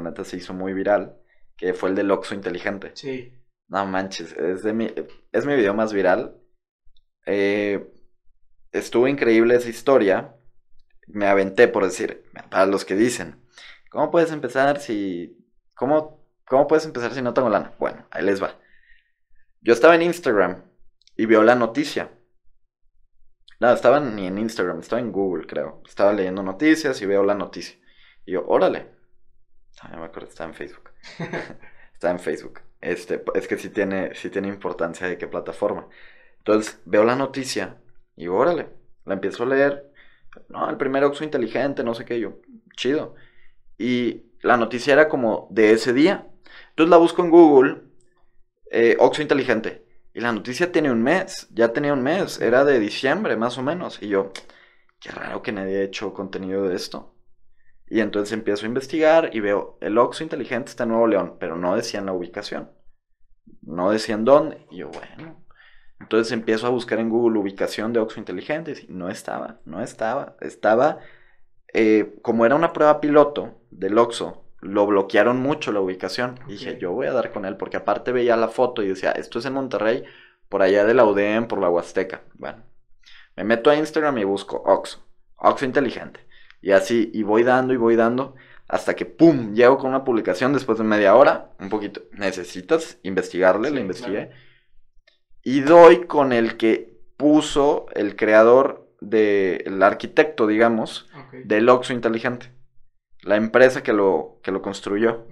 neta se hizo muy viral, que fue el del Oxxo inteligente. Sí. No manches, es, de mi, es mi video más viral. Eh, estuvo increíble esa historia. Me aventé por decir, para los que dicen, ¿cómo puedes empezar si... ¿Cómo, cómo puedes empezar si no tengo lana? Bueno, ahí les va. Yo estaba en Instagram y veo la noticia. No, estaba ni en Instagram, estaba en Google, creo. Estaba leyendo noticias y veo la noticia. Y yo, órale, no ah, me acuerdo, está en Facebook. está en Facebook. Este, es que sí tiene, tiene importancia de qué plataforma. Entonces, veo la noticia y órale, la empiezo a leer. No, el primer Oxxo inteligente, no sé qué, yo, chido. Y la noticia era como de ese día. Entonces la busco en Google, Oxo eh, Oxxo inteligente. Y la noticia tiene un mes, ya tenía un mes, era de diciembre más o menos. Y yo, qué raro que nadie haya hecho contenido de esto. Y entonces empiezo a investigar y veo, el Oxxo inteligente está en Nuevo León, pero no decían la ubicación. No decían dónde. Y yo, bueno. Entonces empiezo a buscar en Google ubicación de Oxxo inteligente y no estaba, no estaba. Estaba, eh, como era una prueba piloto del Oxxo, lo bloquearon mucho la ubicación. Y dije, yo voy a dar con él, porque aparte veía la foto y decía, esto es en Monterrey, por allá de la UDM e por la Huasteca. Bueno, me meto a Instagram y busco Oxxo, Oxxo inteligente y así, y voy dando y voy dando hasta que ¡pum! Llego con una publicación después de media hora, un poquito. Necesitas investigarle, lo investigué. Y doy con el que puso el creador del arquitecto, digamos, del Oxo Inteligente. La empresa que lo, que lo construyó.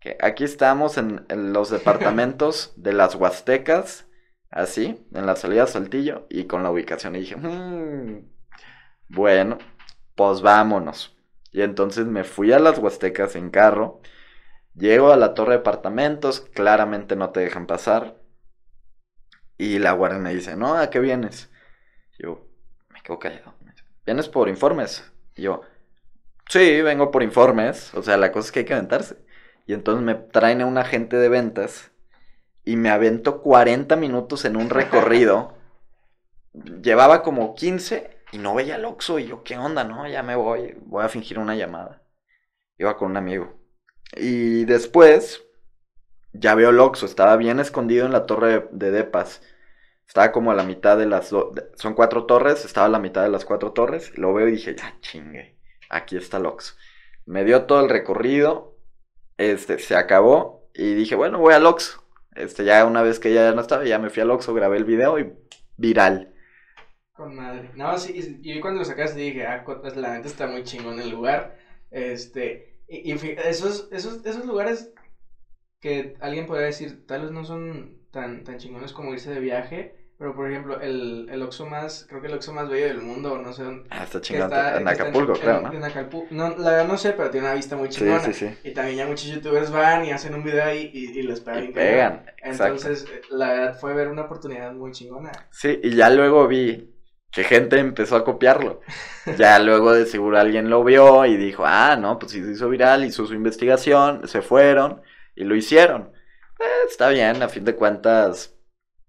que aquí estamos en, los departamentos de las Huastecas, así, en la salida de Saltillo, y con la ubicación. Y dije, mmm, bueno, pues vámonos. Y entonces me fui a las Huastecas en carro, llego a la torre de apartamentos, claramente no te dejan pasar. Y la guardia me dice, no, ¿a qué vienes? Yo me quedo callado. ¿Vienes por informes? yo, sí, vengo por informes. O sea, la cosa es que hay que aventarse. Y entonces me traen a un agente de ventas y me avento 40 minutos en un recorrido. Llevaba como 15 y no veía a Loxo, Y yo, ¿qué onda? No, ya me voy. Voy a fingir una llamada. Iba con un amigo. Y después, ya veo Loxo, Estaba bien escondido en la torre de Depas. Estaba como a la mitad de las dos. Son cuatro torres. Estaba a la mitad de las cuatro torres. Lo veo y dije, ya chingue. Aquí está Loxo. Me dio todo el recorrido. Este, se acabó. Y dije, bueno, voy a Loxo. Este, ya una vez que ya no estaba, ya me fui a Loxo, grabé el video y viral. Con madre. No, sí, y, cuando lo sacaste dije, ah, Cotas, pues, la neta está muy chingón el lugar. Este, y, y esos, esos, esos lugares que alguien podría decir, tal vez no son tan, tan chingones como irse de viaje, pero por ejemplo, el, el Oxxo más, creo que el Oxxo más bello del mundo, no sé dónde. Ah, está chingón. en Acapulco, creo, ¿no? En Acapulco. No, la verdad no sé, pero tiene una vista muy chingona. Sí, sí, sí. Y también ya muchos youtubers van y hacen un video ahí y, y les pegan. Y pegan. Entonces, la verdad fue ver una oportunidad muy chingona. Sí, y ya luego vi que gente empezó a copiarlo. Ya luego de seguro alguien lo vio y dijo, ah, no, pues sí se hizo viral, hizo su investigación, se fueron y lo hicieron. Eh, está bien, a fin de cuentas,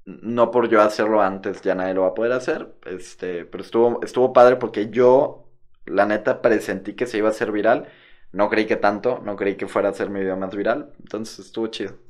no por yo hacerlo antes, ya nadie lo va a poder hacer. Este, pero estuvo, estuvo padre porque yo, la neta, presentí que se iba a hacer viral. No creí que tanto, no creí que fuera a ser mi video más viral. Entonces estuvo chido.